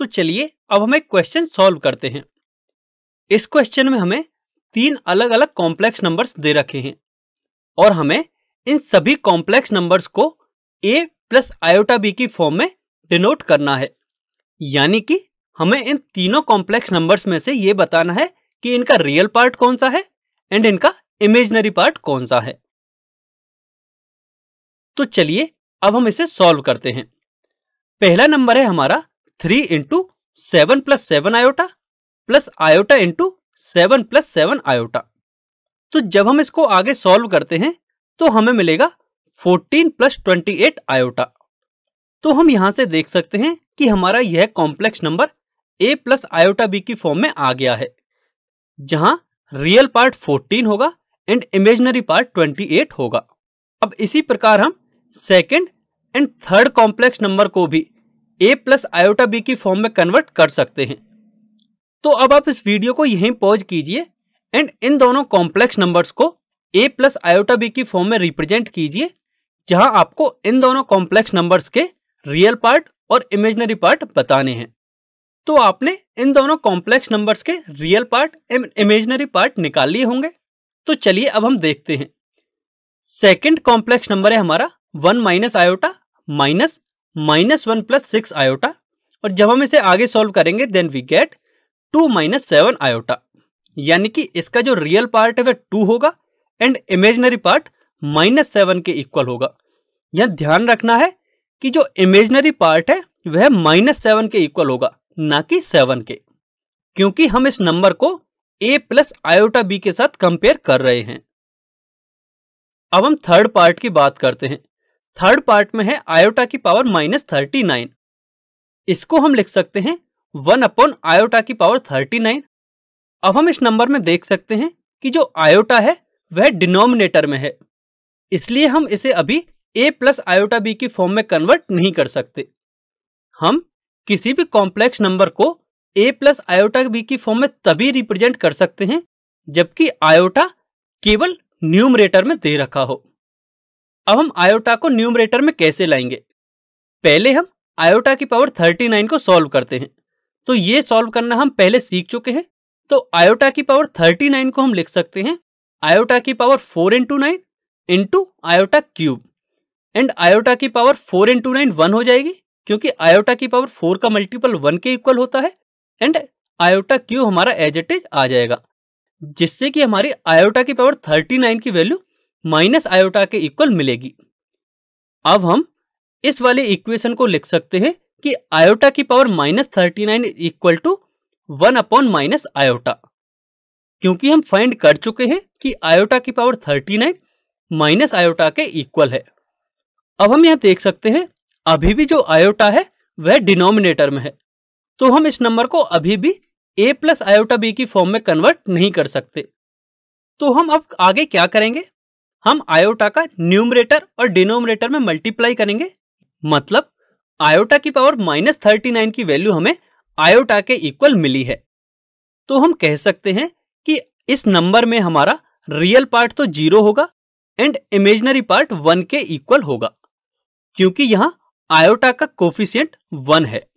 तो चलिए अब हम एक क्वेश्चन सॉल्व करते हैं इस क्वेश्चन में हमें तीन अलग अलग कॉम्प्लेक्स नंबर्स दे रखे हैं और हमें इन सभी कॉम्प्लेक्स नंबर्स को ए प्लस आयोटा बी की फॉर्म में डिनोट करना है यानी कि हमें इन तीनों कॉम्प्लेक्स नंबर्स में से ये बताना है कि इनका रियल पार्ट कौन सा है एंड इनका इमेजनरी पार्ट कौन सा है तो चलिए अब हम इसे सॉल्व करते हैं पहला नंबर है हमारा three into seven plus seven iota plus iota into seven plus seven iota तो जब हम इसको आगे सॉल्व करते हैं तो हमें मिलेगा fourteen plus twenty eight iota तो हम यहां से देख सकते हैं कि हमारा यह complex number A plus iota B की फॉर्म में आ गया है जहां रियल पार्ट फोर्टीन होगा एंड इमेजनरी पार्ट एट होगा अब इसी प्रकार हम second and third complex number को भी ए प्लस आयोटा बी की फॉर्म में कन्वर्ट कर सकते हैं तो अब आप इस वीडियो को यहीं पॉज कीजिए एंड इन दोनों कॉम्प्लेक्स नंबर्स को ए प्लस आयोटा बी की फॉर्म में रिप्रेजेंट कीजिए जहां आपको इन दोनों कॉम्प्लेक्स नंबर्स के रियल पार्ट और इमेजनरी पार्ट बताने हैं तो आपने इन दोनों कॉम्प्लेक्स नंबर्स के real part and imaginary part निकाल लिए होंगे तो चलिए अब हम देखते हैं सेकंड कॉम्प्लेक्स नंबर है हमारा one minus iota minus minus one plus six iota और जब हम इसे आगे सॉल्व करेंगे then we get two minus seven iota यानी कि इसका जो रियल पार्ट है वह टू होगा and imaginary part minus seven के इक्वल होगा यह ध्यान रखना है कि जो इमेजनरी पार्ट है वह माइनस सेवन के इक्वल होगा ना कि सेवन के क्योंकि हम इस नंबर को ए प्लस आयोटा बी के साथ कंपेयर कर रहे हैं अब हम थर्ड पार्ट की बात करते हैं थर्ड पार्ट में है आयोटा की पावर माइनस थर्टी नाइन इसको हम लिख सकते हैं वन अपॉन आयोटा की पावर थर्टी नाइन अब हम इस नंबर में देख सकते हैं कि जो आयोटा है वह डिनोमिनेटर में है इसलिए हम इसे अभी ए प्लस आयोटा बी की फॉर्म में कन्वर्ट नहीं कर सकते हम किसी भी कॉम्प्लेक्स नंबर को ए प्लस आयोटा बी की फॉर्म में तभी रिप्रेजेंट कर सकते हैं जबकि आयोटा केवल न्यूमरेटर में दे रखा हो अब हम आयोटा को न्यूमरेटर में कैसे लाएंगे पहले हम आयोटा की पावर 39 को सॉल्व करते हैं तो ये सॉल्व करना हम पहले सीख चुके हैं तो आयोटा की पावर 39 को हम लिख सकते हैं आयोटा की power four into nine into iota cube and iota की power four into nine one हो जाएगी क्योंकि आयोटा की पावर फोर का मल्टीपल वन के इक्वल होता है एंड आयोटा क्यूब हमारा एज आ जाएगा जिससे कि हमारी आयोटा की पावर थर्टी नाइन की वैल्यू माइनस आयोटा के इक्वल मिलेगी अब हम इस वाले इक्वेशन को लिख सकते हैं कि आयोटा की power minus thirty nine equal to one upon minus iota क्योंकि हम फाइंड कर चुके हैं कि आयोटा की power thirty nine minus iota के इक्वल है अब हम यहां देख सकते हैं अभी भी जो आयोटा है वह डिनोमिनेटर में है तो हम इस नंबर को अभी भी ए प्लस आयोटा बी की फॉर्म में कन्वर्ट नहीं कर सकते तो हम अब आगे क्या करेंगे हम आयोटा का न्यूमरेटर और डिनोमरेटर में मल्टीप्लाई करेंगे मतलब आयोटा की पावर माइनस थर्टी नाइन की वैल्यू हमें आयोटा के इक्वल मिली है तो हम कह सकते हैं कि इस नंबर में हमारा रियल पार्ट तो जीरो होगा एंड इमेजनरी पार्ट वन के इक्वल होगा क्योंकि यहां आयोटा का कोफिशियंट वन है